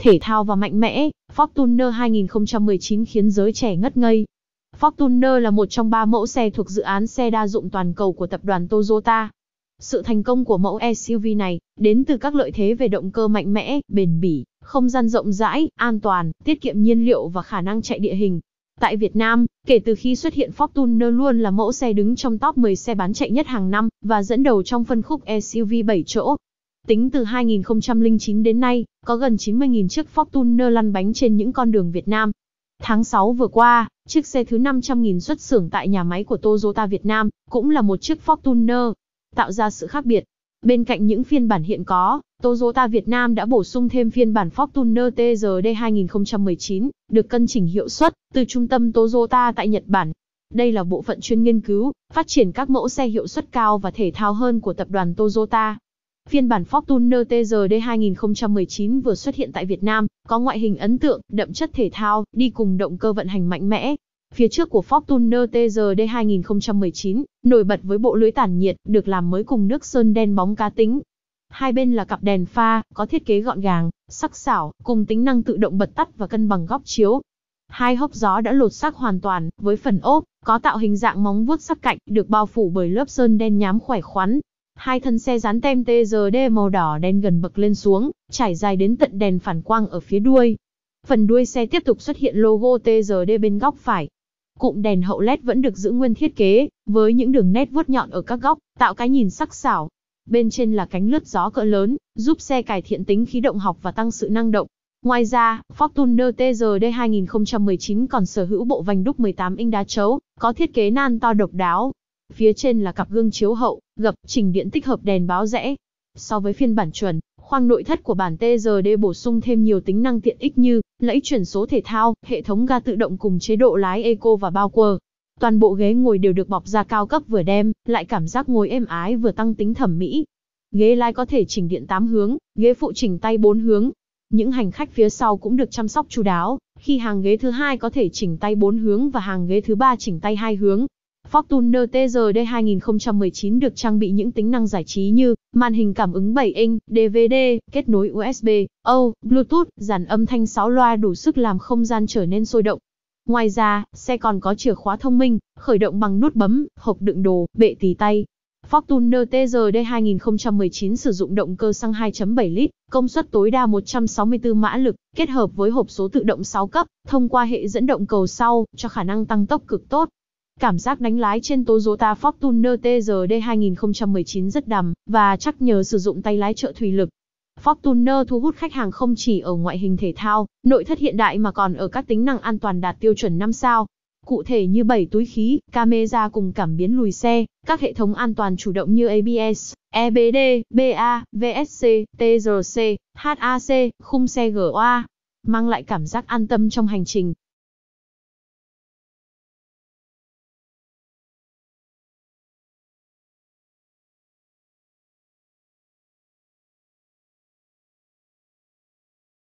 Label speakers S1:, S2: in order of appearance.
S1: thể thao và mạnh mẽ, Fortuner 2019 khiến giới trẻ ngất ngây. Fortuner là một trong ba mẫu xe thuộc dự án xe đa dụng toàn cầu của tập đoàn Toyota. Sự thành công của mẫu SUV này đến từ các lợi thế về động cơ mạnh mẽ, bền bỉ, không gian rộng rãi, an toàn, tiết kiệm nhiên liệu và khả năng chạy địa hình. Tại Việt Nam, kể từ khi xuất hiện Fortuner luôn là mẫu xe đứng trong top 10 xe bán chạy nhất hàng năm và dẫn đầu trong phân khúc SUV 7 chỗ Tính từ 2009 đến nay, có gần 90.000 chiếc Fortuner lăn bánh trên những con đường Việt Nam. Tháng 6 vừa qua, chiếc xe thứ 500.000 xuất xưởng tại nhà máy của Toyota Việt Nam, cũng là một chiếc Fortuner, tạo ra sự khác biệt. Bên cạnh những phiên bản hiện có, Toyota Việt Nam đã bổ sung thêm phiên bản Fortuner TRD 2019, được cân chỉnh hiệu suất từ trung tâm Toyota tại Nhật Bản. Đây là bộ phận chuyên nghiên cứu, phát triển các mẫu xe hiệu suất cao và thể thao hơn của tập đoàn Toyota. Phiên bản Fortuner TRD 2019 vừa xuất hiện tại Việt Nam, có ngoại hình ấn tượng, đậm chất thể thao, đi cùng động cơ vận hành mạnh mẽ. Phía trước của Fortuner TRD 2019, nổi bật với bộ lưới tản nhiệt, được làm mới cùng nước sơn đen bóng cá tính. Hai bên là cặp đèn pha, có thiết kế gọn gàng, sắc sảo, cùng tính năng tự động bật tắt và cân bằng góc chiếu. Hai hốc gió đã lột xác hoàn toàn, với phần ốp, có tạo hình dạng móng vuốt sắc cạnh, được bao phủ bởi lớp sơn đen nhám khỏe khoắn, Hai thân xe dán tem TGD màu đỏ đen gần bậc lên xuống, trải dài đến tận đèn phản quang ở phía đuôi. Phần đuôi xe tiếp tục xuất hiện logo TGD bên góc phải. Cụm đèn hậu LED vẫn được giữ nguyên thiết kế, với những đường nét vuốt nhọn ở các góc, tạo cái nhìn sắc sảo. Bên trên là cánh lướt gió cỡ lớn, giúp xe cải thiện tính khí động học và tăng sự năng động. Ngoài ra, Fortuner TGD 2019 còn sở hữu bộ vành đúc 18 inch đá chấu, có thiết kế nan to độc đáo. Phía trên là cặp gương chiếu hậu, gập chỉnh điện tích hợp đèn báo rẽ. So với phiên bản chuẩn, khoang nội thất của bản TRD bổ sung thêm nhiều tính năng tiện ích như lẫy chuyển số thể thao, hệ thống ga tự động cùng chế độ lái Eco và Bao Power. Toàn bộ ghế ngồi đều được bọc da cao cấp vừa đem, lại cảm giác ngồi êm ái vừa tăng tính thẩm mỹ. Ghế lái có thể chỉnh điện 8 hướng, ghế phụ chỉnh tay 4 hướng. Những hành khách phía sau cũng được chăm sóc chú đáo, khi hàng ghế thứ hai có thể chỉnh tay 4 hướng và hàng ghế thứ ba chỉnh tay 2 hướng, Fortuner TRD 2019 được trang bị những tính năng giải trí như màn hình cảm ứng 7 inch, DVD, kết nối USB, O, Bluetooth, dàn âm thanh 6 loa đủ sức làm không gian trở nên sôi động. Ngoài ra, xe còn có chìa khóa thông minh, khởi động bằng nút bấm, hộp đựng đồ, bệ tì tay. Fortuner TRD 2019 sử dụng động cơ xăng 2.7 lít, công suất tối đa 164 mã lực, kết hợp với hộp số tự động 6 cấp, thông qua hệ dẫn động cầu sau, cho khả năng tăng tốc cực tốt. Cảm giác đánh lái trên Toyota Fortuner TZD 2019 rất đầm, và chắc nhờ sử dụng tay lái trợ thủy lực. Fortuner thu hút khách hàng không chỉ ở ngoại hình thể thao, nội thất hiện đại mà còn ở các tính năng an toàn đạt tiêu chuẩn 5 sao. Cụ thể như 7 túi khí, camera cùng cảm biến lùi xe, các hệ thống an toàn chủ động như ABS, EBD, BA, VSC, TRC, HAC, khung xe GOA, mang lại cảm giác an tâm trong hành trình.